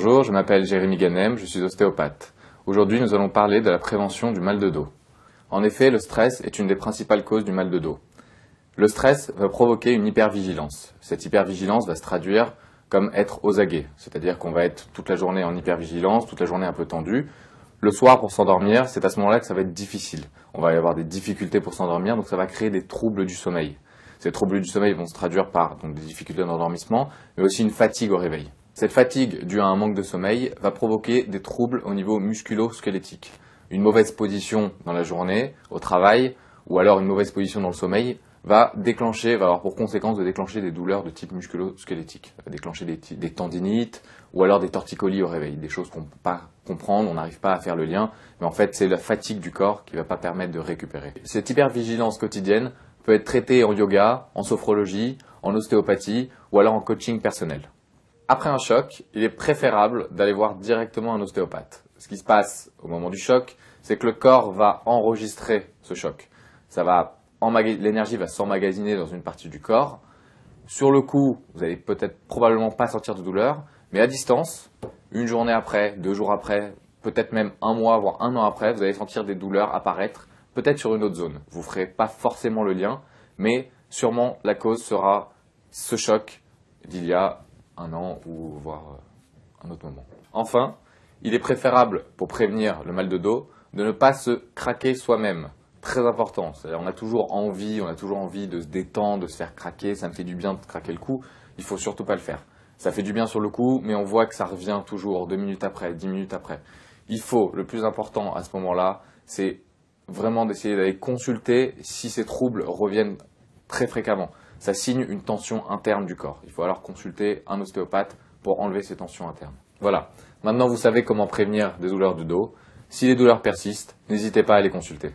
Bonjour, je m'appelle Jérémy Ganem, je suis ostéopathe. Aujourd'hui, nous allons parler de la prévention du mal de dos. En effet, le stress est une des principales causes du mal de dos. Le stress va provoquer une hypervigilance. Cette hypervigilance va se traduire comme être aux aguets, c'est-à-dire qu'on va être toute la journée en hypervigilance, toute la journée un peu tendue. Le soir, pour s'endormir, c'est à ce moment-là que ça va être difficile. On va y avoir des difficultés pour s'endormir, donc ça va créer des troubles du sommeil. Ces troubles du sommeil vont se traduire par donc, des difficultés d'endormissement, mais aussi une fatigue au réveil. Cette fatigue due à un manque de sommeil va provoquer des troubles au niveau musculo-squelettique. Une mauvaise position dans la journée, au travail, ou alors une mauvaise position dans le sommeil, va déclencher, va avoir pour conséquence de déclencher des douleurs de type musculo-squelettique, va déclencher des, des, tendinites ou alors des torticolis au réveil, des choses qu'on ne peut pas comprendre, on n'arrive pas à faire le lien, mais en fait c'est la fatigue du corps qui ne va pas permettre de récupérer. Cette hypervigilance quotidienne peut être traitée en yoga, en sophrologie, en ostéopathie ou alors en coaching personnel. Après un choc, il est préférable d'aller voir directement un ostéopathe. Ce qui se passe au moment du choc, c'est que le corps va enregistrer ce choc. Ça va l'énergie va s'emmagasiner dans une partie du corps. Sur le coup, vous n'allez peut-être probablement pas sentir de douleur, mais à distance, une journée après, deux jours après, peut-être même un mois, voire un an après, vous allez sentir des douleurs apparaître, peut-être sur une autre zone. Vous ne ferez pas forcément le lien, mais sûrement la cause sera ce choc d'il y a un an ou voire euh, un autre moment. Enfin, il est préférable, pour prévenir le mal de dos, de ne pas se craquer soi-même. Très important. on a toujours envie, on a toujours envie de se détendre, de se faire craquer. Ça me fait du bien de craquer le cou. Il faut surtout pas le faire. Ça fait du bien sur le coup, mais on voit que ça revient toujours deux minutes après, dix minutes après. Il faut, le plus important à ce moment-là, c'est vraiment d'essayer d'aller consulter si ces troubles reviennent très fréquemment ça signe une tension interne du corps. Il faut alors consulter un ostéopathe pour enlever ces tensions internes. Voilà, maintenant vous savez comment prévenir des douleurs du dos. Si les douleurs persistent, n'hésitez pas à les consulter.